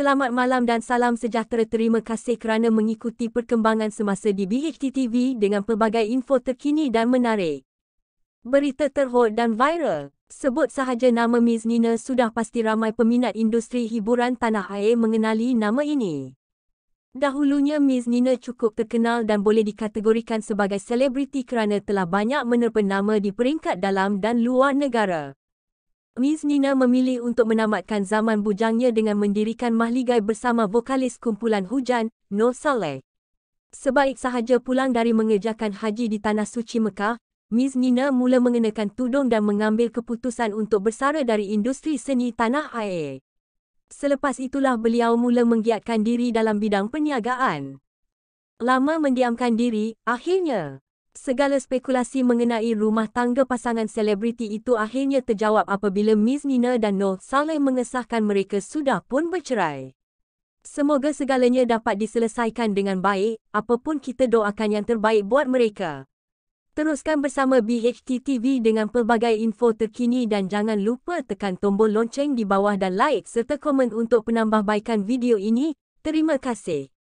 Selamat malam dan salam sejahtera. Terima kasih kerana mengikuti perkembangan semasa di BHTTV dengan pelbagai info terkini dan menarik. Berita terhot dan viral. Sebut sahaja nama Miss Nina sudah pasti ramai peminat industri hiburan tanah air mengenali nama ini. Dahulunya Miss Nina cukup terkenal dan boleh dikategorikan sebagai selebriti kerana telah banyak menerpa nama di peringkat dalam dan luar negara. Miss Nina memilih untuk menamatkan zaman bujangnya dengan mendirikan mahligai bersama vokalis kumpulan hujan, Nur Saleh. Sebaik sahaja pulang dari mengerjakan haji di Tanah Suci Mekah, Miss Nina mula mengenakan tudung dan mengambil keputusan untuk bersara dari industri seni tanah air. Selepas itulah beliau mula menggiatkan diri dalam bidang perniagaan. Lama mendiamkan diri, akhirnya. Segala spekulasi mengenai rumah tangga pasangan selebriti itu akhirnya terjawab apabila Miss Nina dan Noh Saleh mengesahkan mereka sudah pun bercerai. Semoga segalanya dapat diselesaikan dengan baik, apapun kita doakan yang terbaik buat mereka. Teruskan bersama BHTTV dengan pelbagai info terkini dan jangan lupa tekan tombol lonceng di bawah dan like serta komen untuk penambahbaikan video ini. Terima kasih.